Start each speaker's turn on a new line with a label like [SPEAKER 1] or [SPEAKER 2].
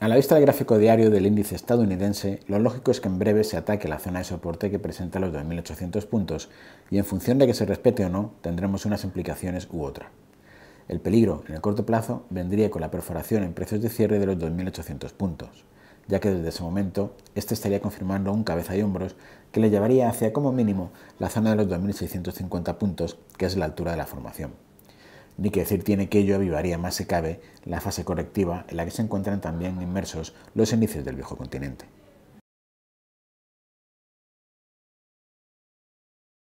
[SPEAKER 1] A la vista del gráfico diario del índice estadounidense, lo lógico es que en breve se ataque la zona de soporte que presenta los 2.800 puntos y en función de que se respete o no, tendremos unas implicaciones u otra. El peligro en el corto plazo vendría con la perforación en precios de cierre de los 2.800 puntos, ya que desde ese momento este estaría confirmando un cabeza y hombros que le llevaría hacia como mínimo la zona de los 2.650 puntos, que es la altura de la formación. Ni que decir tiene que ello avivaría más se cabe la fase correctiva en la que se encuentran también inmersos los inicios
[SPEAKER 2] del viejo continente.